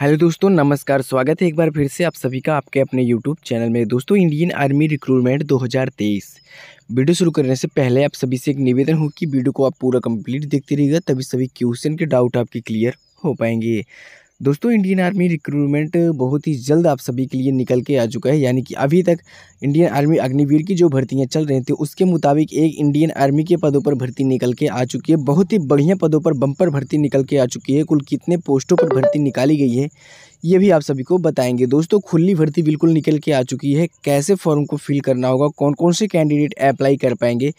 hello दोस्तों नमस्कार स्वागत है एक बार फिर से आप सभी का आपके अपने यूट्यूब चैनल में दोस्तों इंडियन आर्मी रिक्रूटमेंट 2023 वीडियो शुरू करने से पहले आप सभी से एक निवेदन हो कि वीडियो को आप पूरा कंप्लीट देखते रहिएगा तभी सभी क्वेश्चन के डाउट आपके क्लियर हो पाएंगे दोस्तों इंडियन आर्मी रिक्रूटमेंट बहुत ही जल्द आप सभी के लिए निकल के आ चुका है यानी कि अभी तक इंडियन आर्मी अग्निवीर की जो भर्तियां चल रही थी उसके मुताबिक एक इंडियन आर्मी के पदों पर भर्ती निकल के आ चुकी है बहुत ही बढ़िया पदों पर बम्पर भर्ती निकल के आ चुकी है कुल कितने पोस्टों पर भर्ती निकाली गई है ये भी आप सभी को बताएंगे दोस्तों खुली भर्ती बिल्कुल निकल के आ चुकी है कैसे फॉर्म को फिल करना होगा कौन कौन से कैंडिडेट अप्लाई कर पाएंगे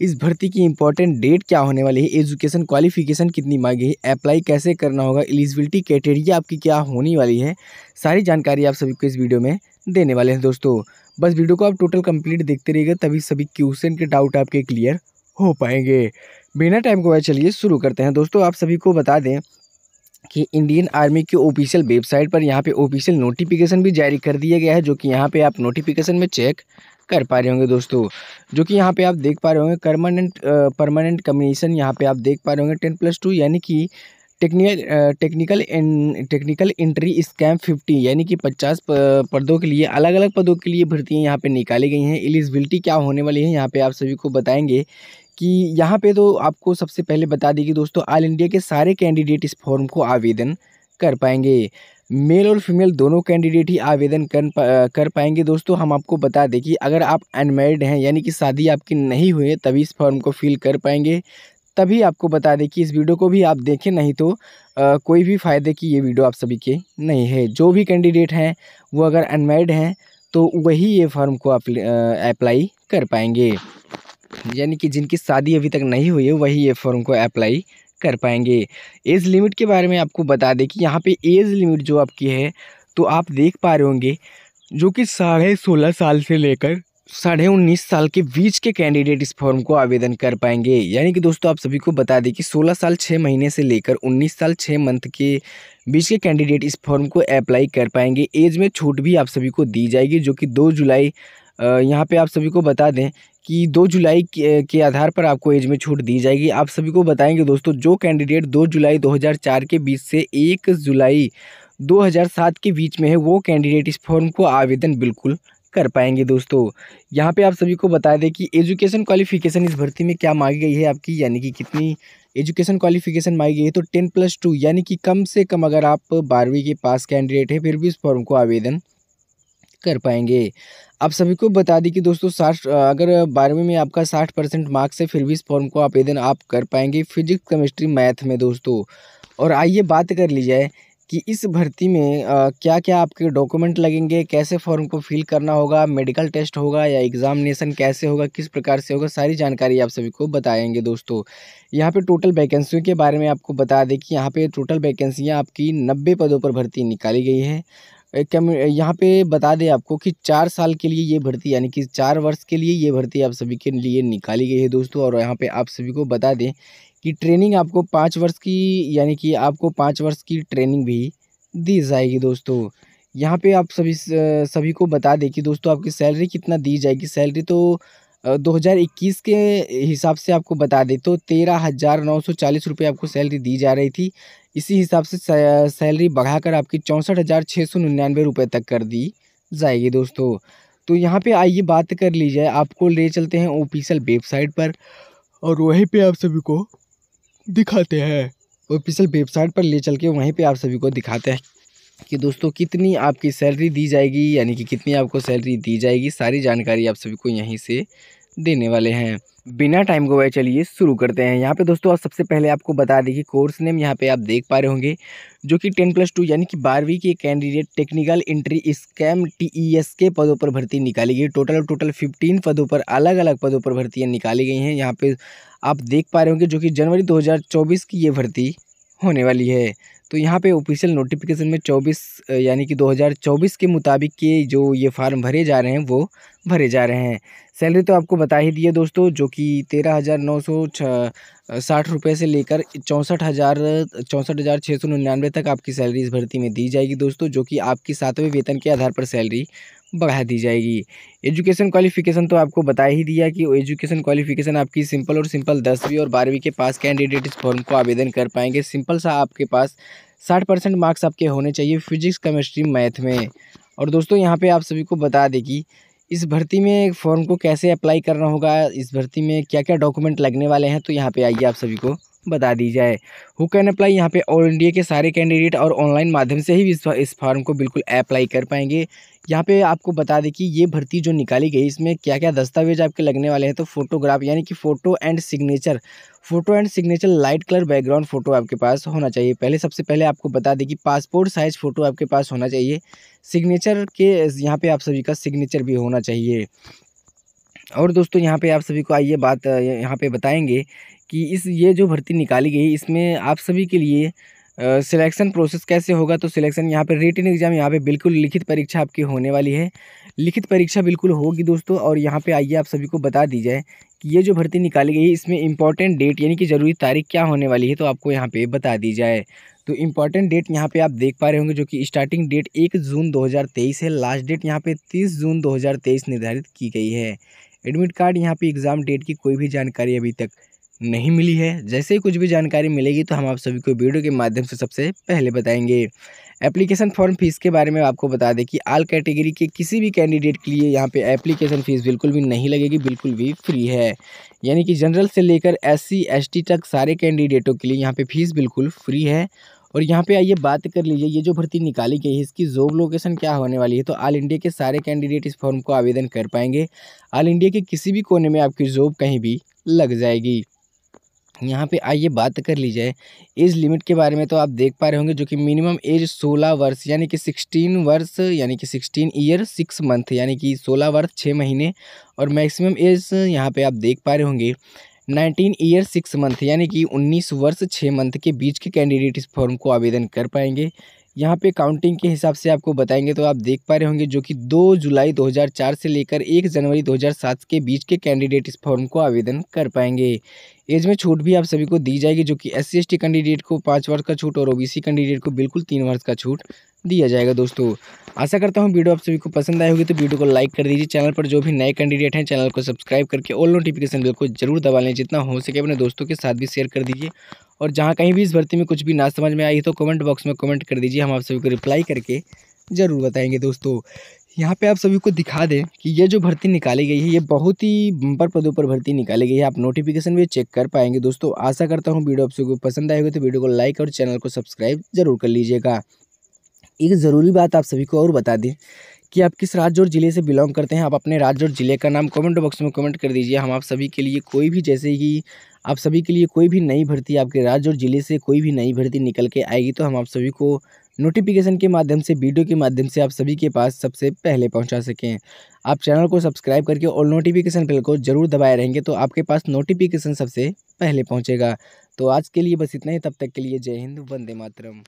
इस भर्ती की इंपॉर्टेंट डेट क्या होने वाली है एजुकेशन क्वालिफिकेशन कितनी मांगी है अप्लाई कैसे करना होगा एलिजिबिलिटी क्राइटेरिया आपकी क्या होने वाली है सारी जानकारी आप सभी को इस वीडियो में देने वाले हैं दोस्तों बस वीडियो को आप टोटल कंप्लीट देखते रहिएगा तभी सभी क्वेश्चन के डाउट आपके क्लियर हो पाएंगे बिना टाइम को वह चलिए शुरू करते हैं दोस्तों आप सभी को बता दें कि इंडियन आर्मी की ऑफिशियल वेबसाइट पर यहाँ पे ऑफिशियल नोटिफिकेशन भी जारी कर दिया गया है जो कि यहाँ पे आप नोटिफिकेशन में चेक कर पा रहे होंगे दोस्तों जो कि यहाँ पे आप देख पा रहे होंगे परमानेंट परमानेंट कमीशन यहाँ पे आप देख पा रहे होंगे टेन प्लस टू यानी कि technical technical technical entry scheme fifty यानी कि पचास पदों के लिए अलग अलग पदों के लिए भर्तियाँ यहाँ पे निकाली गई हैं एलिजिबिलिटी क्या होने वाली है यहाँ पे आप सभी को बताएंगे कि यहाँ पे तो आपको सबसे पहले बता दें कि दोस्तों ऑल इंडिया के सारे कैंडिडेट इस फॉर्म को आवेदन कर पाएंगे मेल और फीमेल दोनों कैंडिडेट ही आवेदन कर कर पाएंगे दोस्तों हम आपको बता दें कि अगर आप अनमेरिड हैं यानी कि शादी आपकी नहीं हुई है तभी इस फॉर्म को फिल कर पाएंगे तभी आपको बता दें कि इस वीडियो को भी आप देखें नहीं तो आ, कोई भी फ़ायदे की ये वीडियो आप सभी के नहीं है जो भी कैंडिडेट हैं वो अगर अनमेरिड हैं तो वही ये फॉर्म को अप्लाई कर पाएंगे यानी कि जिनकी शादी अभी तक नहीं हुई है वही ये फॉर्म को अप्लाई कर पाएंगे एज लिमिट के बारे में आपको बता दें कि यहाँ पे एज लिमिट जो आपकी है तो आप देख पा रहे होंगे जो कि साढ़े सोलह साल से लेकर साढ़े उन्नीस साल के बीच के कैंडिडेट इस फॉर्म को आवेदन कर पाएंगे यानी कि दोस्तों आप सभी को बता दें कि 16 साल 6 महीने से लेकर 19 साल 6 मंथ के बीच के कैंडिडेट इस फॉर्म को अप्लाई कर पाएंगे एज में छूट भी आप सभी को दी जाएगी जो कि 2 जुलाई यहाँ पे आप सभी को बता दें कि दो जुलाई के आधार पर आपको एज में छूट दी जाएगी आप सभी को बताएंगे दोस्तों जो कैंडिडेट दो जुलाई 2004 के बीच से एक जुलाई 2007 के बीच में है वो कैंडिडेट इस फॉर्म को आवेदन बिल्कुल कर पाएंगे दोस्तों यहाँ पे आप सभी को बता दें कि एजुकेशन क्वालिफिकेशन इस भर्ती में क्या मांगी गई है आपकी यानी कि कितनी एजुकेशन क्वालिफिकेशन मांगी गई है तो टेन प्लस टू यानी कि कम से कम अगर आप बारहवीं के पास कैंडिडेट हैं फिर भी इस फॉर्म को आवेदन कर पाएंगे आप सभी को बता दी कि दोस्तों साठ अगर बारहवीं में आपका साठ परसेंट मार्क्स है फिर भी इस फॉर्म को आवेदन आप कर पाएंगे फिजिक्स केमिस्ट्री मैथ में दोस्तों और आइए बात कर ली जाए कि इस भर्ती में आ, क्या क्या आपके डॉक्यूमेंट लगेंगे कैसे फॉर्म को फिल करना होगा मेडिकल टेस्ट होगा या एग्ज़ामिनेशन कैसे होगा किस प्रकार से होगा सारी जानकारी आप सभी को बताएंगे दोस्तों यहाँ पे टोटल वैकेंसियों के बारे में आपको बता दें कि यहाँ पे टोटल वैकेंसियाँ आपकी नब्बे पदों पर भर्ती निकाली गई है कम यहाँ पे बता दें आपको कि चार साल के लिए ये भर्ती यानी कि चार वर्ष के लिए ये भर्ती आप सभी के लिए निकाली गई है दोस्तों और यहाँ पे आप सभी को बता दें कि ट्रेनिंग आपको पाँच वर्ष की यानी कि आपको पाँच वर्ष की ट्रेनिंग भी दी जाएगी दोस्तों यहाँ पे आप सभी सभी को बता दें कि दोस्तों आपकी सैलरी कितना दी जाएगी सैलरी तो 2021 के हिसाब से आपको बता दें तो तेरह हज़ार नौ सौ चालीस रुपये आपको सैलरी दी जा रही थी इसी हिसाब से सैलरी बढ़ाकर आपकी चौंसठ हज़ार छः सौ निन्यानवे रुपये तक कर दी जाएगी दोस्तों तो यहाँ पे आइए बात कर ली जाए आपको ले चलते हैं ऑफिशियल वेबसाइट पर और वहीं पे आप सभी को दिखाते हैं ऑफिशियल वेबसाइट पर ले चल के वहीं पर आप सभी को दिखाते हैं कि दोस्तों कितनी आपकी सैलरी दी जाएगी यानी कि कितनी आपको सैलरी दी जाएगी सारी जानकारी आप सभी को यहीं से देने वाले हैं बिना टाइम को वह चलिए शुरू करते हैं यहाँ पे दोस्तों आप सबसे पहले आपको बता दें कि कोर्स नेम यहाँ पे आप देख पा रहे होंगे जो कि टेन प्लस टू यानी कि बारहवीं के candidate technical entry scheme TES के पदों पर भर्ती निकाली गई टोटल टोटल फिफ्टीन पदों पर अलग अलग पदों पर भर्तियाँ निकाली गई हैं यहाँ पर आप देख पा रहे होंगे जो कि जनवरी दो की ये भर्ती होने वाली है तो यहाँ पे ऑफिशियल नोटिफिकेशन में 24 यानी कि 2024 के मुताबिक के जो ये फार्म भरे जा रहे हैं वो भरे जा रहे हैं सैलरी तो आपको बता ही दिए दोस्तों जो कि तेरह हज़ार नौ सौ साठ रुपये से लेकर चौंसठ हज़ार चौंसठ हज़ार छः सौ निन्यानवे तक आपकी सैलरी इस भर्ती में दी जाएगी दोस्तों जो कि आपकी सातवें वेतन के आधार पर सैलरी बढ़ा दी जाएगी एजुकेशन क्वालिफिकेशन तो आपको बता ही दिया कि एजुकेशन क्वालिफिकेशन आपकी सिंपल और सिंपल दसवीं और बारहवीं के पास कैंडिडेट इस फॉर्म को आवेदन कर पाएंगे सिंपल सा आपके पास साठ परसेंट मार्क्स आपके होने चाहिए फिजिक्स केमिस्ट्री मैथ में और दोस्तों यहाँ पे आप सभी को बता देगी इस भर्ती में फॉर्म को कैसे अप्लाई करना होगा इस भर्ती में क्या क्या डॉक्यूमेंट लगने वाले हैं तो यहाँ पे आइए आप सभी को बता दी जाए हु कैन अप्लाई यहाँ पे ऑल इंडिया के सारे कैंडिडेट और ऑनलाइन माध्यम से ही इस इस फॉर्म को बिल्कुल अप्लाई कर पाएंगे यहाँ पे आपको बता दें कि ये भर्ती जो निकाली गई इसमें क्या क्या दस्तावेज आपके लगने वाले हैं तो फोटोग्राफ यानी कि photo and signature photo and signature light colour background photo आपके पास होना चाहिए पहले सबसे पहले आपको बता दें कि पासपोर्ट साइज़ फ़ोटो आपके पास होना चाहिए सिग्नेचर के यहाँ पे आप सभी का सिग्नेचर भी होना चाहिए और दोस्तों यहाँ पे आप सभी को आइए बात यहाँ पे बताएंगे कि इस ये जो भर्ती निकाली गई इसमें आप सभी के लिए सिलेक्शन प्रोसेस कैसे होगा तो सिलेक्शन यहाँ पर रिटर्न एग्ज़ाम यहाँ पे बिल्कुल लिखित परीक्षा आपकी होने वाली है लिखित परीक्षा बिल्कुल होगी दोस्तों और यहाँ पे आइए आप सभी को बता दी जाए कि ये जो भर्ती निकाली गई है इसमें इंपॉर्टेंट डेट यानी कि ज़रूरी तारीख क्या होने वाली है तो आपको यहाँ पर बता दी जाए तो इम्पॉर्टेंट डेट यहाँ पे आप देख पा रहे होंगे जो कि स्टार्टिंग डेट एक जून 2023 है लास्ट डेट यहाँ पे 30 जून 2023 निर्धारित की गई है एडमिट कार्ड यहाँ पे एग्ज़ाम डेट की कोई भी जानकारी अभी तक नहीं मिली है जैसे ही कुछ भी जानकारी मिलेगी तो हम आप सभी को वीडियो के माध्यम से सबसे पहले बताएंगे एप्लीकेशन फॉर्म फीस के बारे में आपको बता दें कि आल कैटेगरी के किसी भी कैंडिडेट के लिए यहाँ पे एप्लीकेशन फ़ीस बिल्कुल भी नहीं लगेगी बिल्कुल भी फ्री है यानी कि जनरल से लेकर एस सी तक सारे कैंडिडेटों के लिए यहाँ पर फ़ीस बिल्कुल फ्री है और यहाँ पे आइए बात कर लीजिए ये जो भर्ती निकाली गई है इसकी जॉब लोकेशन क्या होने वाली है तो ऑल इंडिया के सारे कैंडिडेट इस फॉर्म को आवेदन कर पाएंगे ऑल इंडिया के किसी भी कोने में आपकी जॉब कहीं भी लग जाएगी यहाँ पे आइए बात कर ली जाए एज लिमिट के बारे में तो आप देख पा रहे होंगे जो कि मिनिमम एज 16 वर्ष यानी कि 16 वर्ष यानी कि 16 ईयर 6 मंथ यानी कि 16 वर्ष 6 महीने और मैक्सिमम एज यहाँ पे आप देख पा रहे होंगे 19 ईयर 6 मंथ यानी कि 19 वर्ष 6 मंथ के बीच के कैंडिडेट इस फॉर्म को आवेदन कर पाएंगे यहाँ पे काउंटिंग के हिसाब से आपको बताएंगे तो आप देख पा रहे होंगे जो कि 2 जुलाई 2004 से लेकर 1 जनवरी 2007 के बीच के कैंडिडेट इस फॉर्म को आवेदन कर पाएंगे एज में छूट भी आप सभी को दी जाएगी जो कि एस सी कैंडिडेट को पाँच वर्ष का छूट और ओबीसी कैंडिडेट को बिल्कुल तीन वर्ष का छूट दिया जाएगा दोस्तों आशा करता हूँ वीडियो आप सभी को पसंद आए होगी तो वीडियो को लाइक कर दीजिए चैनल पर जो भी नए कैंडिडेट हैं चैनल को सब्सक्राइब करके ऑल नोटिफिकेशन बिल को जरूर दबा लें जितना हो सके अपने दोस्तों के साथ भी शेयर कर दीजिए और जहाँ कहीं भी इस भर्ती में कुछ भी ना समझ में आई तो कमेंट बॉक्स में कमेंट कर दीजिए हम आप सभी को रिप्लाई करके ज़रूर बताएंगे दोस्तों यहाँ पे आप सभी को दिखा दें कि ये जो भर्ती निकाली गई है ये बहुत ही बम्पर पदों पर भर्ती निकाली गई है आप नोटिफिकेशन भी चेक कर पाएंगे दोस्तों आशा करता हूँ वीडियो आप सभी को पसंद आएगा तो वीडियो को लाइक और चैनल को सब्सक्राइब जरूर कर लीजिएगा एक ज़रूरी बात आप सभी को और बता दें कि आप किस राज्य और ज़िले से बिलोंग करते हैं आप अपने राज्य और ज़िले का नाम कमेंट बॉक्स में कमेंट कर दीजिए हम आप सभी के लिए कोई भी जैसे कि आप सभी के लिए कोई भी नई भर्ती आपके राज्य और ज़िले से कोई भी नई भर्ती निकल के आएगी तो हम आप सभी को नोटिफिकेशन के माध्यम से वीडियो के माध्यम से आप सभी के पास सबसे पहले पहुंचा सकें आप चैनल को सब्सक्राइब करके और नोटिफिकेशन बेल को जरूर दबाए रहेंगे तो आपके पास नोटिफिकेशन सबसे पहले पहुंचेगा तो आज के लिए बस इतना ही तब तक के लिए जय हिंद वंदे मातरम